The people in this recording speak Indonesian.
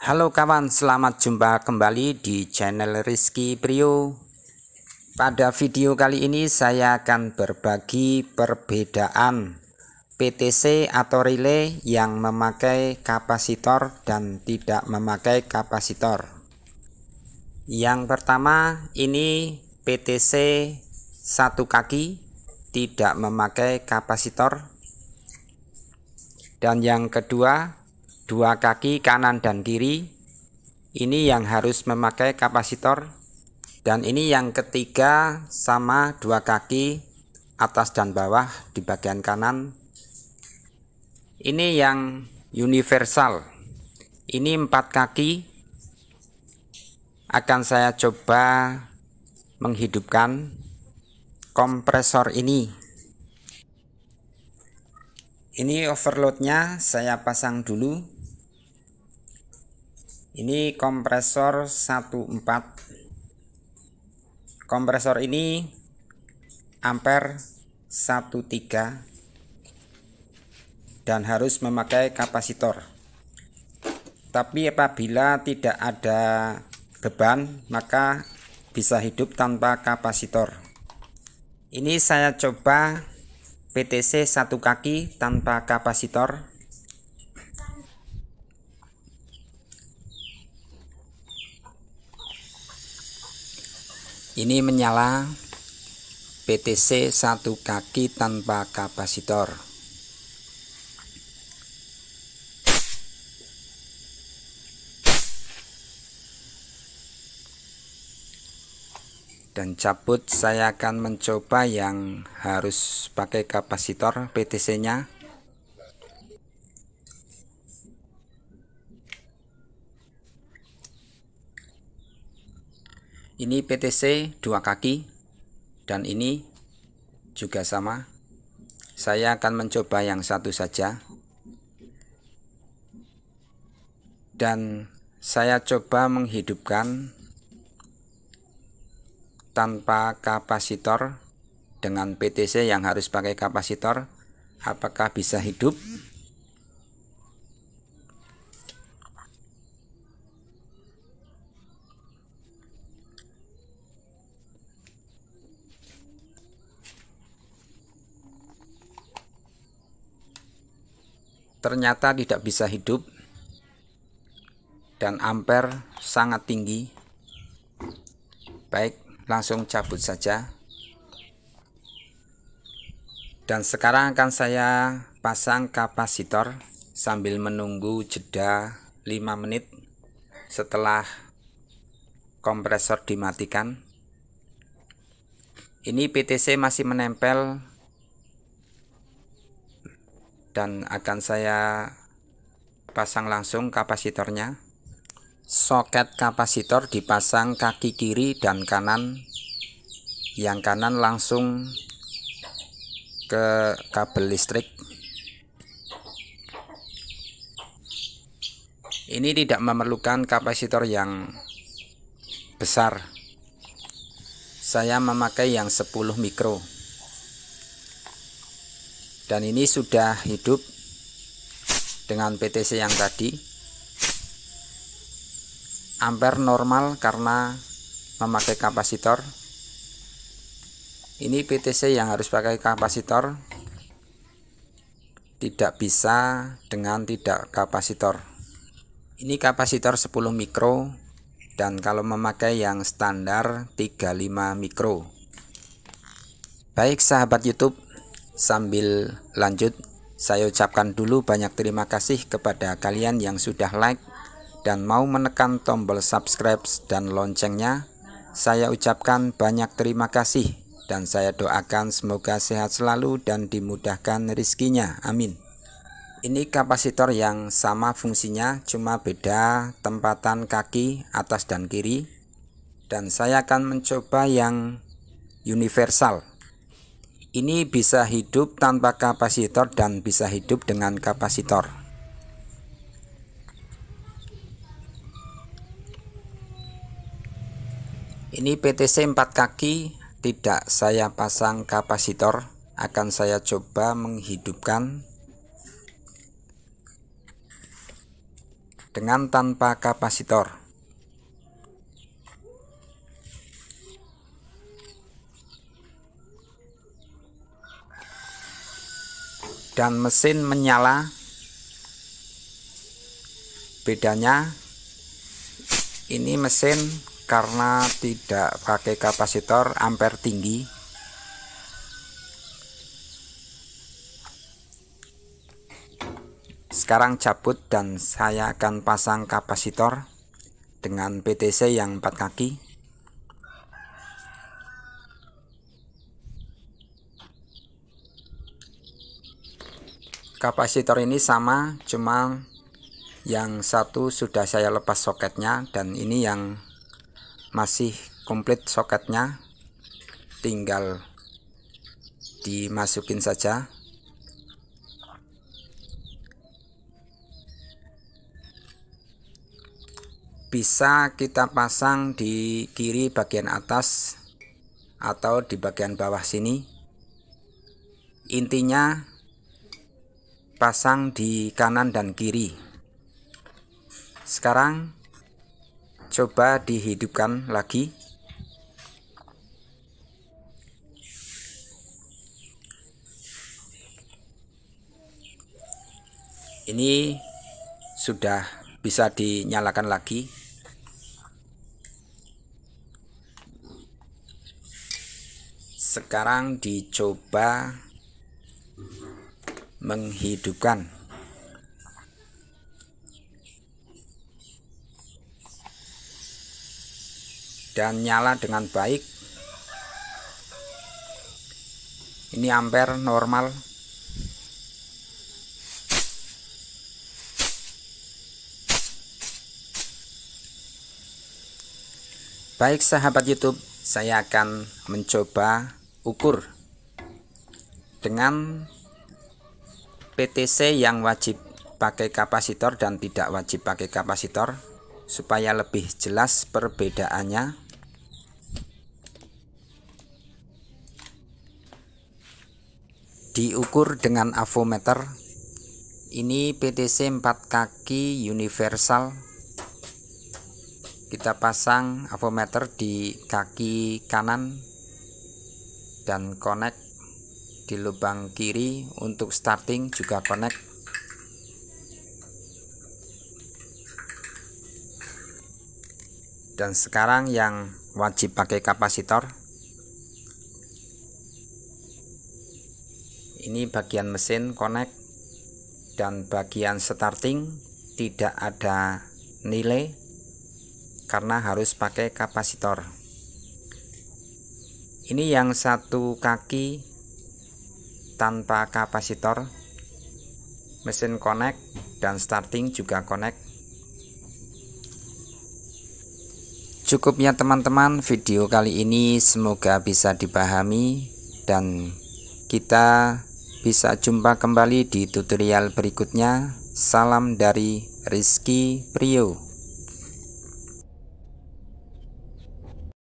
Halo kawan, selamat jumpa kembali di channel Rizky Prio. Pada video kali ini saya akan berbagi perbedaan PTC atau relay yang memakai kapasitor dan tidak memakai kapasitor. Yang pertama ini PTC satu kaki tidak memakai kapasitor. Dan yang kedua dua kaki kanan dan kiri ini yang harus memakai kapasitor dan ini yang ketiga sama dua kaki atas dan bawah di bagian kanan ini yang universal ini empat kaki akan saya coba menghidupkan kompresor ini ini overloadnya saya pasang dulu ini kompresor 14 kompresor ini ampere 13 dan harus memakai kapasitor tapi apabila tidak ada beban maka bisa hidup tanpa kapasitor ini saya coba PTC satu kaki tanpa kapasitor Ini menyala PTC satu kaki tanpa kapasitor. Dan cabut saya akan mencoba yang harus pakai kapasitor PTC-nya Ini PTC dua kaki dan ini juga sama. Saya akan mencoba yang satu saja. Dan saya coba menghidupkan tanpa kapasitor dengan PTC yang harus pakai kapasitor apakah bisa hidup ternyata tidak bisa hidup dan amper sangat tinggi baik langsung cabut saja dan sekarang akan saya pasang kapasitor sambil menunggu jeda 5 menit setelah kompresor dimatikan ini PTC masih menempel dan akan saya pasang langsung kapasitornya soket kapasitor dipasang kaki kiri dan kanan yang kanan langsung ke kabel listrik ini tidak memerlukan kapasitor yang besar saya memakai yang 10 mikro dan ini sudah hidup dengan PTC yang tadi amper normal karena memakai kapasitor ini PTC yang harus pakai kapasitor tidak bisa dengan tidak kapasitor ini kapasitor 10 mikro dan kalau memakai yang standar 35 mikro baik sahabat YouTube Sambil lanjut, saya ucapkan dulu banyak terima kasih kepada kalian yang sudah like dan mau menekan tombol subscribe dan loncengnya. Saya ucapkan banyak terima kasih dan saya doakan semoga sehat selalu dan dimudahkan rizkinya. Amin. Ini kapasitor yang sama fungsinya cuma beda tempatan kaki atas dan kiri dan saya akan mencoba yang universal ini bisa hidup tanpa kapasitor dan bisa hidup dengan kapasitor ini PTC 4 kaki tidak saya pasang kapasitor akan saya coba menghidupkan dengan tanpa kapasitor dan mesin menyala bedanya ini mesin karena tidak pakai kapasitor ampere tinggi sekarang cabut dan saya akan pasang kapasitor dengan PTC yang empat kaki kapasitor ini sama cuma yang satu sudah saya lepas soketnya dan ini yang masih komplit soketnya tinggal dimasukin saja bisa kita pasang di kiri bagian atas atau di bagian bawah sini intinya Pasang di kanan dan kiri sekarang coba dihidupkan lagi ini sudah bisa dinyalakan lagi sekarang dicoba menghidupkan dan nyala dengan baik ini ampere normal baik sahabat youtube saya akan mencoba ukur dengan PTC yang wajib pakai kapasitor dan tidak wajib pakai kapasitor supaya lebih jelas perbedaannya diukur dengan avometer ini PTC 4 kaki universal kita pasang avometer di kaki kanan dan connect di lubang kiri untuk starting juga connect dan sekarang yang wajib pakai kapasitor ini bagian mesin connect dan bagian starting tidak ada nilai karena harus pakai kapasitor ini yang satu kaki tanpa kapasitor mesin connect dan starting juga connect cukupnya teman-teman video kali ini semoga bisa dipahami dan kita bisa jumpa kembali di tutorial berikutnya salam dari Rizky Prio